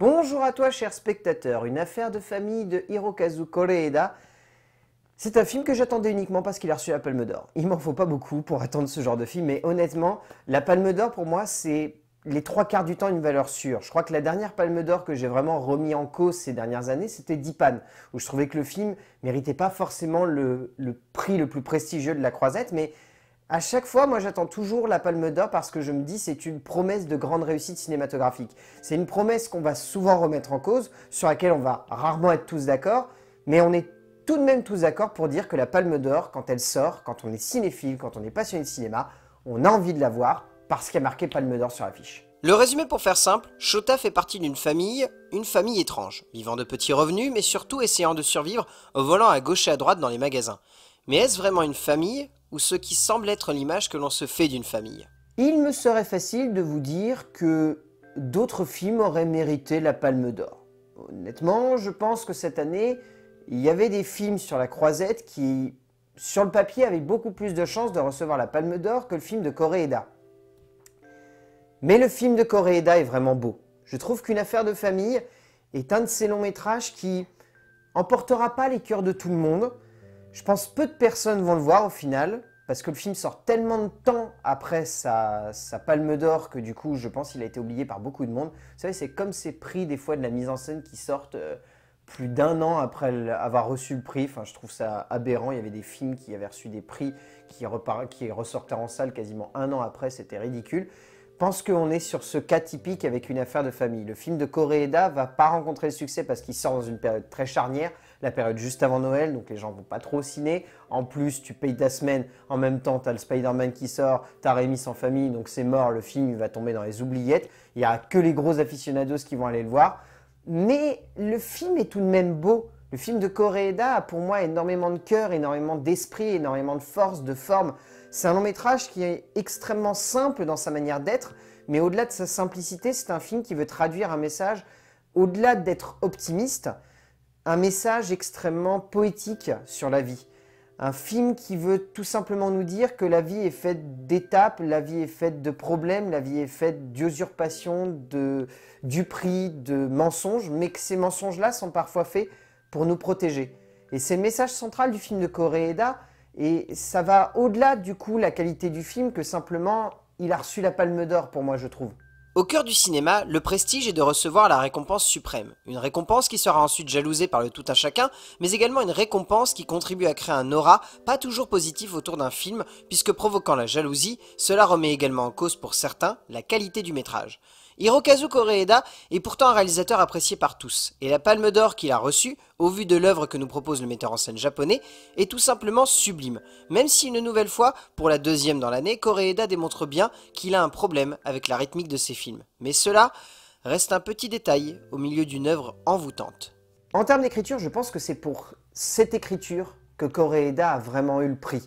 Bonjour à toi, cher spectateur. Une affaire de famille de Hirokazu Koreeda. C'est un film que j'attendais uniquement parce qu'il a reçu la Palme d'Or. Il m'en faut pas beaucoup pour attendre ce genre de film, mais honnêtement, la Palme d'Or pour moi, c'est les trois quarts du temps une valeur sûre. Je crois que la dernière Palme d'Or que j'ai vraiment remis en cause ces dernières années, c'était Dipan, où je trouvais que le film méritait pas forcément le prix le plus prestigieux de la croisette, mais à chaque fois, moi j'attends toujours la Palme d'Or parce que je me dis c'est une promesse de grande réussite cinématographique. C'est une promesse qu'on va souvent remettre en cause, sur laquelle on va rarement être tous d'accord, mais on est tout de même tous d'accord pour dire que la Palme d'Or, quand elle sort, quand on est cinéphile, quand on est passionné de cinéma, on a envie de la voir parce qu'il y a marqué Palme d'Or sur l'affiche. Le résumé pour faire simple, Shota fait partie d'une famille, une famille étrange, vivant de petits revenus mais surtout essayant de survivre au volant à gauche et à droite dans les magasins. Mais est-ce vraiment une famille ou ce qui semble être l'image que l'on se fait d'une famille. Il me serait facile de vous dire que d'autres films auraient mérité la Palme d'Or. Honnêtement, je pense que cette année, il y avait des films sur la croisette qui, sur le papier, avaient beaucoup plus de chances de recevoir la Palme d'Or que le film de Coréeda. Mais le film de Coréeda est vraiment beau. Je trouve qu'une affaire de famille est un de ces longs métrages qui emportera pas les cœurs de tout le monde, je pense peu de personnes vont le voir au final, parce que le film sort tellement de temps après sa, sa palme d'or que du coup, je pense qu'il a été oublié par beaucoup de monde. Vous savez, c'est comme ces prix des fois de la mise en scène qui sortent euh, plus d'un an après avoir reçu le prix. Enfin, je trouve ça aberrant. Il y avait des films qui avaient reçu des prix qui, qui ressortaient en salle quasiment un an après. C'était ridicule. Je pense qu'on est sur ce cas typique avec une affaire de famille. Le film de ne va pas rencontrer le succès parce qu'il sort dans une période très charnière la période juste avant Noël, donc les gens vont pas trop au ciné. En plus, tu payes ta semaine, en même temps, tu as le Spider-Man qui sort, tu as Rémi sans famille, donc c'est mort, le film va tomber dans les oubliettes. Il y a que les gros aficionados qui vont aller le voir. Mais le film est tout de même beau. Le film de Koreeda a pour moi énormément de cœur, énormément d'esprit, énormément de force, de forme. C'est un long métrage qui est extrêmement simple dans sa manière d'être, mais au-delà de sa simplicité, c'est un film qui veut traduire un message au-delà d'être optimiste, un message extrêmement poétique sur la vie. Un film qui veut tout simplement nous dire que la vie est faite d'étapes, la vie est faite de problèmes, la vie est faite d'usurpations, de, du prix, de mensonges, mais que ces mensonges-là sont parfois faits pour nous protéger. Et c'est le message central du film de Koreeda, et ça va au-delà du coup la qualité du film que simplement il a reçu la palme d'or pour moi je trouve. Au cœur du cinéma, le prestige est de recevoir la récompense suprême, une récompense qui sera ensuite jalousée par le tout un chacun, mais également une récompense qui contribue à créer un aura pas toujours positif autour d'un film, puisque provoquant la jalousie, cela remet également en cause pour certains la qualité du métrage. Hirokazu Koreeda est pourtant un réalisateur apprécié par tous, et la palme d'or qu'il a reçue, au vu de l'œuvre que nous propose le metteur en scène japonais, est tout simplement sublime, même si une nouvelle fois, pour la deuxième dans l'année, Koreeda démontre bien qu'il a un problème avec la rythmique de ses films. Mais cela reste un petit détail au milieu d'une œuvre envoûtante. En termes d'écriture, je pense que c'est pour cette écriture que Koreeda a vraiment eu le prix.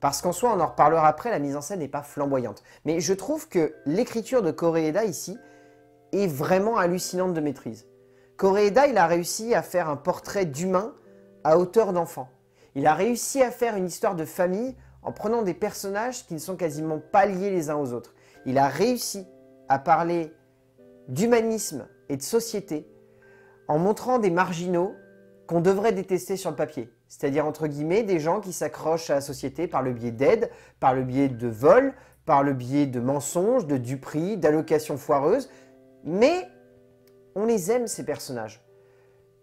Parce qu'en soi, on en reparlera après, la mise en scène n'est pas flamboyante. Mais je trouve que l'écriture de Koreeda ici, vraiment hallucinante de maîtrise. Coréda il a réussi à faire un portrait d'humain à hauteur d'enfant. Il a réussi à faire une histoire de famille en prenant des personnages qui ne sont quasiment pas liés les uns aux autres. Il a réussi à parler d'humanisme et de société en montrant des marginaux qu'on devrait détester sur le papier. C'est-à-dire, entre guillemets, des gens qui s'accrochent à la société par le biais d'aide, par le biais de vols, par le biais de mensonges, de duperies, d'allocations foireuses, mais on les aime, ces personnages.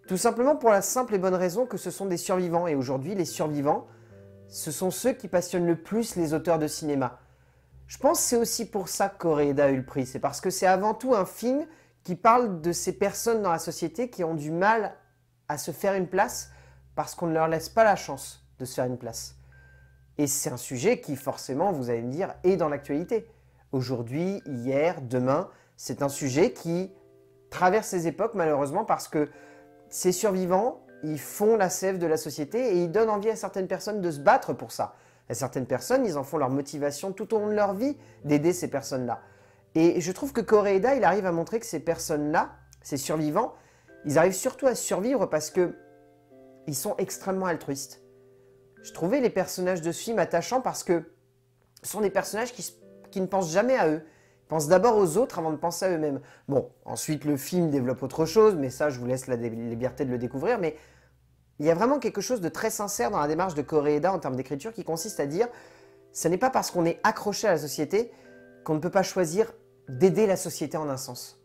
Tout simplement pour la simple et bonne raison que ce sont des survivants. Et aujourd'hui, les survivants, ce sont ceux qui passionnent le plus les auteurs de cinéma. Je pense que c'est aussi pour ça qu'Oreeda a eu le prix. C'est parce que c'est avant tout un film qui parle de ces personnes dans la société qui ont du mal à se faire une place parce qu'on ne leur laisse pas la chance de se faire une place. Et c'est un sujet qui, forcément, vous allez me dire, est dans l'actualité. Aujourd'hui, hier, demain, c'est un sujet qui traverse ces époques malheureusement parce que ces survivants, ils font la sève de la société et ils donnent envie à certaines personnes de se battre pour ça. À certaines personnes, ils en font leur motivation tout au long de leur vie d'aider ces personnes-là. Et je trouve que Koreeda, il arrive à montrer que ces personnes-là, ces survivants, ils arrivent surtout à survivre parce que ils sont extrêmement altruistes. Je trouvais les personnages de ce film attachants parce que ce sont des personnages qui ne pensent jamais à eux, Pense d'abord aux autres avant de penser à eux-mêmes. Bon, ensuite le film développe autre chose, mais ça je vous laisse la liberté de le découvrir, mais il y a vraiment quelque chose de très sincère dans la démarche de Koreeda en termes d'écriture qui consiste à dire ce n'est pas parce qu'on est accroché à la société qu'on ne peut pas choisir d'aider la société en un sens.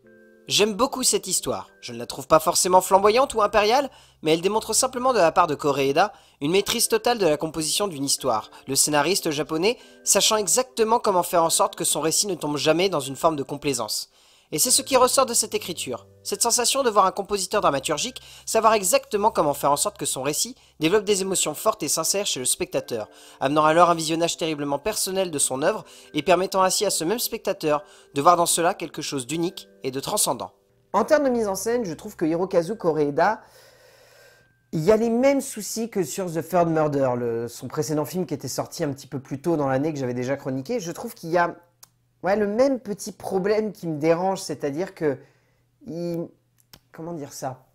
J'aime beaucoup cette histoire. Je ne la trouve pas forcément flamboyante ou impériale, mais elle démontre simplement de la part de Koreeda une maîtrise totale de la composition d'une histoire, le scénariste japonais sachant exactement comment faire en sorte que son récit ne tombe jamais dans une forme de complaisance. Et c'est ce qui ressort de cette écriture, cette sensation de voir un compositeur dramaturgique savoir exactement comment faire en sorte que son récit développe des émotions fortes et sincères chez le spectateur, amenant alors un visionnage terriblement personnel de son œuvre et permettant ainsi à ce même spectateur de voir dans cela quelque chose d'unique et de transcendant. En termes de mise en scène, je trouve que Hirokazu Koreeda, il y a les mêmes soucis que sur The Third Murder, son précédent film qui était sorti un petit peu plus tôt dans l'année que j'avais déjà chroniqué. Je trouve qu'il y a ouais, le même petit problème qui me dérange, c'est-à-dire que comment dire ça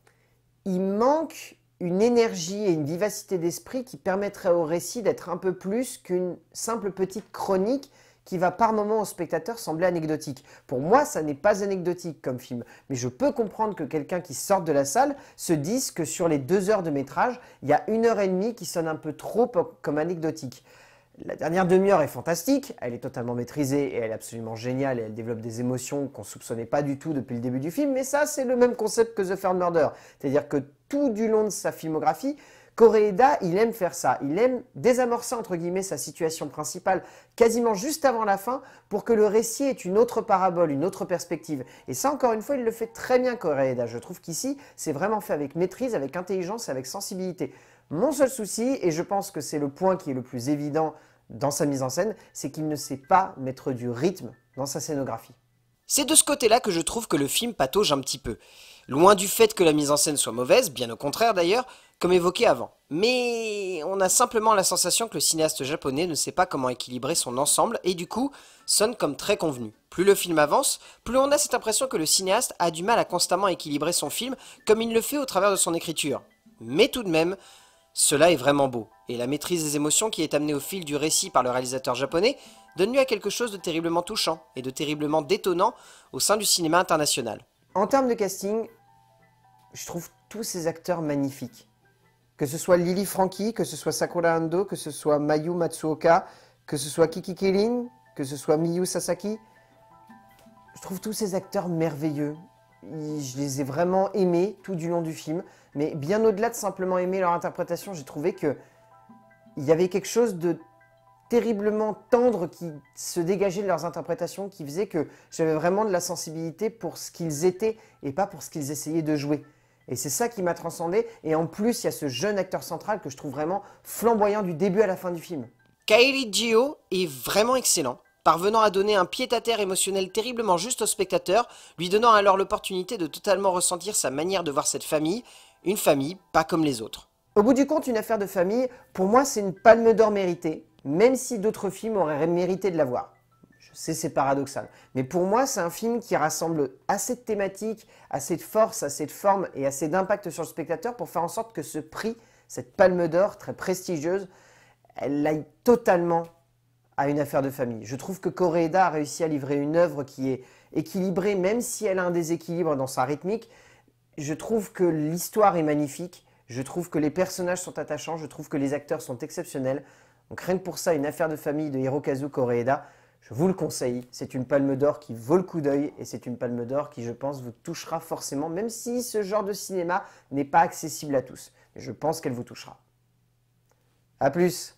Il manque une énergie et une vivacité d'esprit qui permettraient au récit d'être un peu plus qu'une simple petite chronique qui va par moments au spectateur sembler anecdotique. Pour moi, ça n'est pas anecdotique comme film, mais je peux comprendre que quelqu'un qui sort de la salle se dise que sur les deux heures de métrage, il y a une heure et demie qui sonne un peu trop comme anecdotique. La dernière demi-heure est fantastique, elle est totalement maîtrisée et elle est absolument géniale et elle développe des émotions qu'on ne soupçonnait pas du tout depuis le début du film, mais ça c'est le même concept que The Third Murder. C'est-à-dire que tout du long de sa filmographie, Koreeda, il aime faire ça, il aime désamorcer entre guillemets sa situation principale quasiment juste avant la fin pour que le récit ait une autre parabole, une autre perspective. Et ça encore une fois, il le fait très bien Koreeda. Je trouve qu'ici, c'est vraiment fait avec maîtrise, avec intelligence, avec sensibilité. Mon seul souci, et je pense que c'est le point qui est le plus évident dans sa mise en scène, c'est qu'il ne sait pas mettre du rythme dans sa scénographie. C'est de ce côté-là que je trouve que le film patauge un petit peu. Loin du fait que la mise en scène soit mauvaise, bien au contraire d'ailleurs, comme évoqué avant. Mais on a simplement la sensation que le cinéaste japonais ne sait pas comment équilibrer son ensemble et du coup sonne comme très convenu. Plus le film avance, plus on a cette impression que le cinéaste a du mal à constamment équilibrer son film comme il le fait au travers de son écriture. Mais tout de même, cela est vraiment beau, et la maîtrise des émotions qui est amenée au fil du récit par le réalisateur japonais donne lieu à quelque chose de terriblement touchant et de terriblement détonnant au sein du cinéma international. En termes de casting, je trouve tous ces acteurs magnifiques. Que ce soit Lily Frankie, que ce soit Sakura Ando, que ce soit Mayu Matsuoka, que ce soit Kiki Kelin, que ce soit Miyu Sasaki, je trouve tous ces acteurs merveilleux je les ai vraiment aimés tout du long du film. Mais bien au-delà de simplement aimer leur interprétation, j'ai trouvé que il y avait quelque chose de terriblement tendre qui se dégageait de leurs interprétations, qui faisait que j'avais vraiment de la sensibilité pour ce qu'ils étaient et pas pour ce qu'ils essayaient de jouer. Et c'est ça qui m'a transcendé. Et en plus, il y a ce jeune acteur central que je trouve vraiment flamboyant du début à la fin du film. Kairi Gio est vraiment excellent parvenant à donner un pied-à-terre émotionnel terriblement juste au spectateur, lui donnant alors l'opportunité de totalement ressentir sa manière de voir cette famille, une famille pas comme les autres. Au bout du compte, une affaire de famille, pour moi, c'est une palme d'or méritée, même si d'autres films auraient mérité de la voir. Je sais, c'est paradoxal. Mais pour moi, c'est un film qui rassemble assez de thématiques, assez de force, assez de forme et assez d'impact sur le spectateur pour faire en sorte que ce prix, cette palme d'or très prestigieuse, elle l'aille totalement à une affaire de famille. Je trouve que Koreeda a réussi à livrer une œuvre qui est équilibrée, même si elle a un déséquilibre dans sa rythmique. Je trouve que l'histoire est magnifique, je trouve que les personnages sont attachants, je trouve que les acteurs sont exceptionnels. Donc rien que pour ça, une affaire de famille de Hirokazu Koreeda, je vous le conseille. C'est une palme d'or qui vaut le coup d'œil et c'est une palme d'or qui, je pense, vous touchera forcément, même si ce genre de cinéma n'est pas accessible à tous. je pense qu'elle vous touchera. A plus